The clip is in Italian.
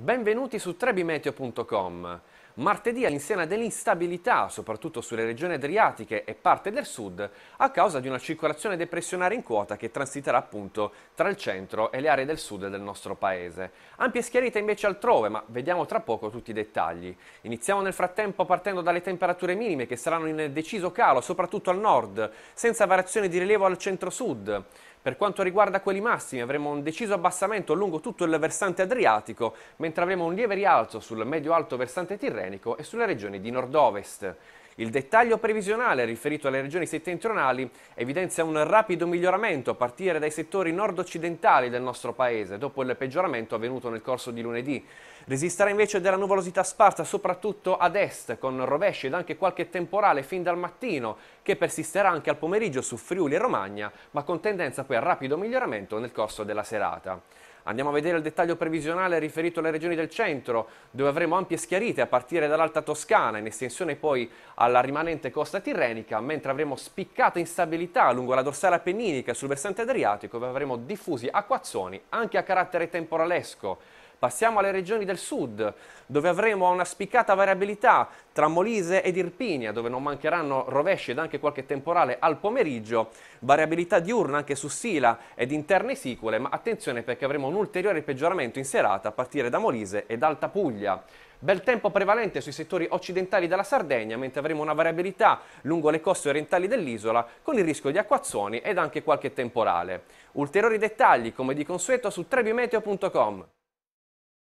Benvenuti su trebimeteo.com. Martedì all'insieme dell'instabilità, soprattutto sulle regioni adriatiche e parte del sud, a causa di una circolazione depressionaria in quota che transiterà appunto tra il centro e le aree del sud del nostro paese. Ampia schiarita invece altrove, ma vediamo tra poco tutti i dettagli. Iniziamo nel frattempo partendo dalle temperature minime che saranno in deciso calo, soprattutto al nord, senza variazioni di rilievo al centro-sud. Per quanto riguarda quelli massimi avremo un deciso abbassamento lungo tutto il versante adriatico, mentre avremo un lieve rialzo sul medio-alto versante tirrenico e sulle regioni di nord-ovest. Il dettaglio previsionale riferito alle regioni settentrionali evidenzia un rapido miglioramento a partire dai settori nord-occidentali del nostro paese, dopo il peggioramento avvenuto nel corso di lunedì. Resisterà invece della nuvolosità sparsa, soprattutto ad est, con rovesci ed anche qualche temporale fin dal mattino, che persisterà anche al pomeriggio su Friuli e Romagna, ma con tendenza poi al rapido miglioramento nel corso della serata. Andiamo a vedere il dettaglio previsionale riferito alle regioni del centro, dove avremo ampie schiarite a partire dall'Alta Toscana, in estensione poi alla rimanente costa tirrenica, mentre avremo spiccata instabilità lungo la dorsale appenninica sul versante adriatico, dove avremo diffusi acquazzoni anche a carattere temporalesco. Passiamo alle regioni del sud, dove avremo una spiccata variabilità tra Molise ed Irpinia, dove non mancheranno rovesci ed anche qualche temporale al pomeriggio, variabilità diurna anche su Sila ed interne sicule, ma attenzione perché avremo un ulteriore peggioramento in serata a partire da Molise ed Alta Puglia. Bel tempo prevalente sui settori occidentali della Sardegna, mentre avremo una variabilità lungo le coste orientali dell'isola con il rischio di acquazzoni ed anche qualche temporale. Ulteriori dettagli, come di consueto, su trebimeteo.com.